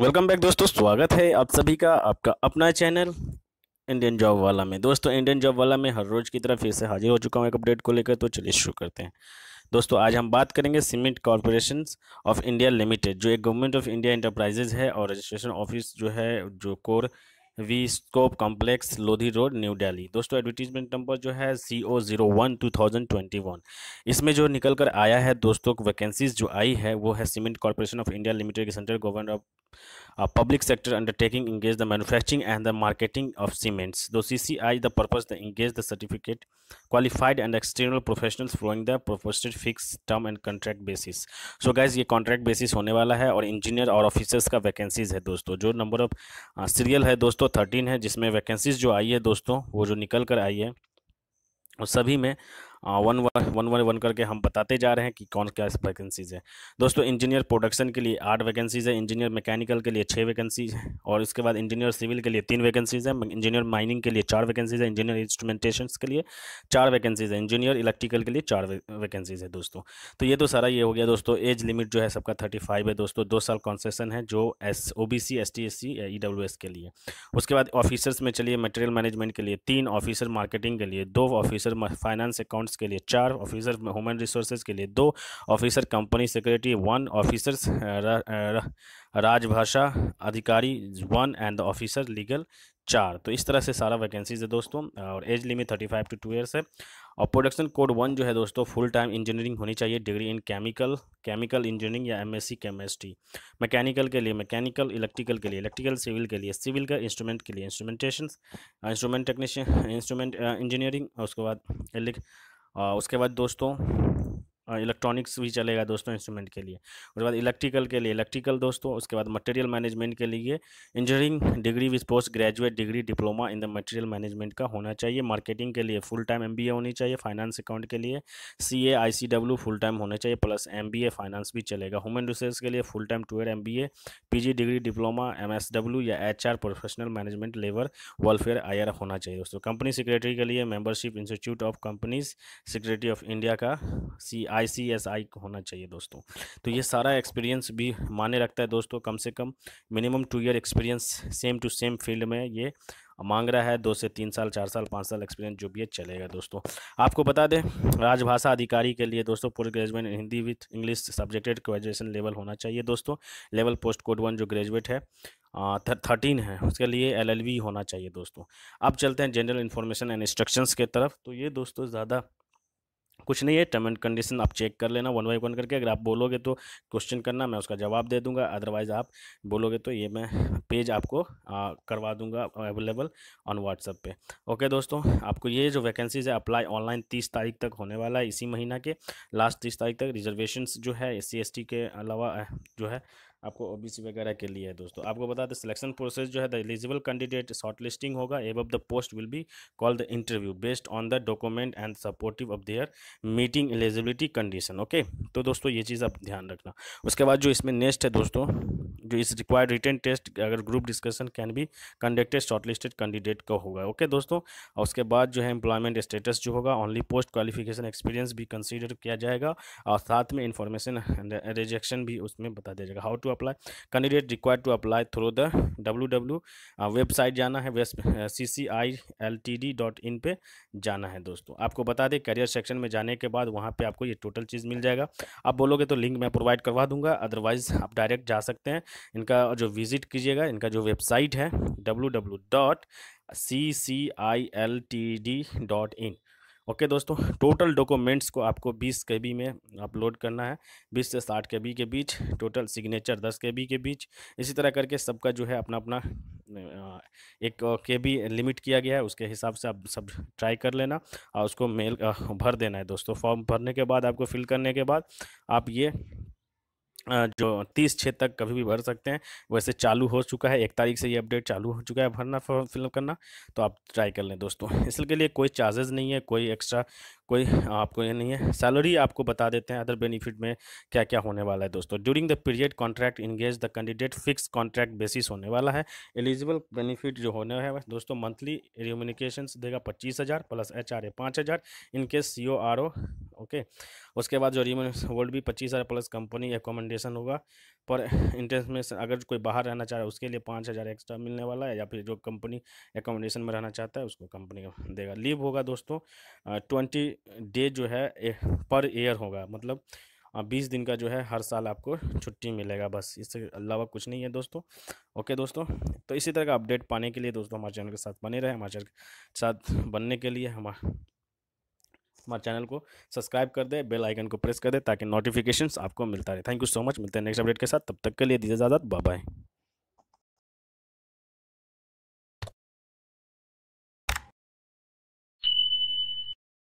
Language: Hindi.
वेलकम बैक दोस्तों स्वागत है आप सभी का आपका अपना चैनल इंडियन जॉब वाला में दोस्तों इंडियन जॉब वाला में हर रोज़ की तरह फिर से हाजिर हो चुका हूँ एक अपडेट को लेकर तो चलिए शुरू करते हैं दोस्तों आज हम बात करेंगे Cement Corporation of India Limited जो एक गवर्नमेंट ऑफ इंडिया इंटरप्राइजेज है और रजिस्ट्रेशन ऑफिस जो है जो core V scope complex Lodhi road New Delhi दोस्तों एडवर्टीजमेंट नंबर जो है C O zero one two thousand twenty one इसमें जो निकल कर आया है दोस्तों वैकेंसीज जो आई है वो है Cement Corporation of India Limited के central government of public sector undertaking engage the manufacturing and the marketing of cements दो C C I the purpose the engage the certificate qualified and external professionals फ्रोइंग the proposed fix term and contract basis so guys ये कॉन्ट्रैक्ट बेसिस होने वाला है और इंजीनियर और ऑफिसर्स का वैकेंसीज है दोस्तों जो नंबर ऑफ सीरियल है दोस्तों थर्टीन है जिसमें वैकेंसीज जो आई है दोस्तों वो जो निकल कर आई है और सभी में वन वन वन वन करके हम बताते जा रहे हैं कि कौन क्या वैकेंसीज़ है दोस्तों इंजीनियर प्रोडक्शन के लिए आठ वैकेंसीज़ है इंजीनियर मैकेनिकल के लिए छः वैकेंसीज है और इसके बाद इंजीनियर सिविल के लिए तीन वैकेंसीज़ है इंजीनियर माइनिंग के लिए चार वैकेंसीज़ है इंजीनियर इंस्ट्रूमेंटेशन के लिए चार वैकेंसीज़ है इंजीनियर इलेक्ट्रिकल के लिए चार वैकेंसीज़ है दोस्तों तो ये तो सारा ये हो गया दोस्तों एज लिमिट जो है सबका थर्टी फाइव है दोस्तों दो साल कॉन्सेसन है जो S O B C S T S C E W S के लिए उसके बाद ऑफिसर्स में चलिए मटेरियल मैनेजमेंट के लिए तीन ऑफिसर मार्केटिंग के लिए दो ऑफिसर फाइनेंस अकाउंट अकाउंट्स के लिए चार ऑफिसर ह्यूमन रिसोर्सेज के लिए दो officer company secretary one officer राजभाषा अधिकारी one and the officer legal चार तो इस तरह से सारा वैकेंसीज है दोस्तों और age limit thirty five to two years है और प्रोडक्शन कोड वन जो है दोस्तों फुल टाइम इंजीनियरिंग होनी चाहिए degree in chemical chemical engineering या एमएससी केमिस्ट्री मैकेनिकल के लिए मैकेनिकल इलेक्ट्रिकल के लिए इलेक्ट्रिकल सिविल के लिए सिविल का इंस्ट्रूमेंट के लिए instrumentation instrument technician instrument engineering उसके बाद उसके बाद दोस्तों इलेक्ट्रॉनिक्स भी चलेगा दोस्तों इंस्ट्रूमेंट के लिए उसके बाद इलेक्ट्रिकल के लिए इलेक्ट्रिकल दोस्तों उसके बाद मटेरियल मैनेजमेंट के लिए engineering degree with post graduate degree diploma in the material management का होना चाहिए मार्केटिंग के लिए फुल टाइम एम होनी चाहिए फाइनेंस अकाउंट के लिए C A I C W full time होना चाहिए plus M B A finance भी चलेगा ह्यूमन रिसोर्स के लिए full time twelve M B A P G degree diploma M S या H R professional management labour welfare I R होना चाहिए दोस्तों कंपनी सेक्रेटरी के लिए membership institute of companies secretary of India का सी आई आई होना चाहिए दोस्तों तो ये सारा एक्सपीरियंस भी माने रखता है दोस्तों कम से कम minimum two year experience same to same field में ये मांग रहा है दो से तीन साल चार साल पाँच साल एक्सपीरियंस जो भी है चलेगा दोस्तों आपको बता दें राजभाषा अधिकारी के लिए दोस्तों post graduate Hindi with English subjected graduation level होना चाहिए दोस्तों लेवल पोस्ट कोड वन जो ग्रेजुएट है थर्टीन है उसके लिए एलएलबी होना चाहिए दोस्तों अब चलते हैं जनरल इन्फॉर्मेशन एंड इंस्ट्रक्शंस के तरफ तो ये दोस्तों ज़्यादा कुछ नहीं है टर्म एंड कंडीशन आप चेक कर लेना वन बाई वन करके अगर आप बोलोगे तो क्वेश्चन करना मैं उसका जवाब दे दूंगा अदरवाइज़ आप बोलोगे तो ये मैं पेज आपको आ, करवा दूंगा अवेलेबल ऑन व्हाट्सएप पे ओके दोस्तों आपको ये जो वैकेंसीज है अप्लाई ऑनलाइन तीस तारीख तक होने वाला है इसी महीना के लास्ट तीस तारीख तक रिजर्वेशन जो है एस सी के अलावा जो है आपको ओ वगैरह के लिए है दोस्तों आपको बता दें सिलेक्शन प्रोसेस जो है the eligible candidate short listing होगा एब the post will be call the interview based on the document and supportive of their meeting eligibility condition okay तो दोस्तों ये चीज़ आप ध्यान रखना उसके बाद जो इसमें नेक्स्ट है दोस्तों जो इस रिक्वायर्ड रिटर्न टेस्ट अगर ग्रुप डिस्कशन कैन भी कंडक्टेड शॉर्ट लिस्टेड कैंडिडेट का होगा ओके दोस्तों और उसके बाद जो है एम्प्लॉयमेंट स्टेटस जो होगा ओनली पोस्ट क्वालिफिकेशन एक्सपीरियंस भी कंसिडर किया जाएगा और साथ में इन्फॉर्मेशन रिजेक्शन भी उसमें बता दिया जाएगा how to apply candidate candidate to apply through the W W website जाना है C C I L T D dot in पर जाना है दोस्तों आपको बता दें करियर सेक्शन में जाने के बाद वहाँ पे आपको ये टोटल चीज़ मिल जाएगा आप बोलोगे तो लिंक मैं प्रोवाइड करवा दूंगा अदरवाइज़ आप डायरेक्ट जा सकते हैं इनका जो विजिट कीजिएगा इनका जो वेबसाइट है W W dot C C I L T D dot in okay दोस्तों टोटल डॉक्यूमेंट्स को आपको 20 के बी में अपलोड करना है 20 से 60 के बी के बीच टोटल सिग्नेचर 10 के बी के बीच इसी तरह करके सबका जो है अपना अपना एक के बी लिमिट किया गया है उसके हिसाब से आप सब ट्राई कर लेना और उसको मेल भर देना है दोस्तों फॉर्म भरने के बाद आपको फिल करने के बाद आप ये जो तीस छः तक कभी भी भर सकते हैं वैसे चालू हो चुका है एक तारीख से ये अपडेट चालू हो चुका है भरना फॉर्म फिलअप करना तो आप ट्राई कर लें दोस्तों इसके लिए कोई चार्जेज नहीं है कोई एक्स्ट्रा कोई आपको ये नहीं है सैलरी आपको बता देते हैं अदर बेनिफिट में क्या क्या होने वाला है दोस्तों during the period contract engage the candidate fix contract basis होने वाला है एलिजिबल बेनिफिट जो होने है दोस्तों मंथली रिम्यूनिकेशन देगा पच्चीस हज़ार प्लस एच आर ए पाँच हज़ार in case C O R O okay उसके बाद जो रिम्यून वर्ल्ड भी पच्चीस हज़ार प्लस कंपनी एकोमेंडेशन होगा पर इंट्रेंस में अगर कोई बाहर रहना चाह रहा है उसके लिए पाँच हज़ार एक्स्ट्रा मिलने वाला है या फिर जो कंपनी एकोमेंडेशन में रहना चाहता है उसको कंपनी देगा लीव होगा दोस्तों ट्वेंटी डे जो है पर ईयर होगा मतलब बीस दिन का जो है हर साल आपको छुट्टी मिलेगा बस इससे अलावा कुछ नहीं है दोस्तों ओके दोस्तों तो इसी तरह का अपडेट पाने के लिए दोस्तों हमारे चैनल के साथ बने रहे हमारे चैनल के साथ बनने के लिए हमारे हमारे चैनल को सब्सक्राइब कर दे बेल आइकन को प्रेस कर दे ताकि नोटिफिकेशंस आपको मिलता रहे थैंक यू सो मच मिलते हैं नेक्स्ट अपडेट के साथ तब तक के लिए दीजिए बाय बाय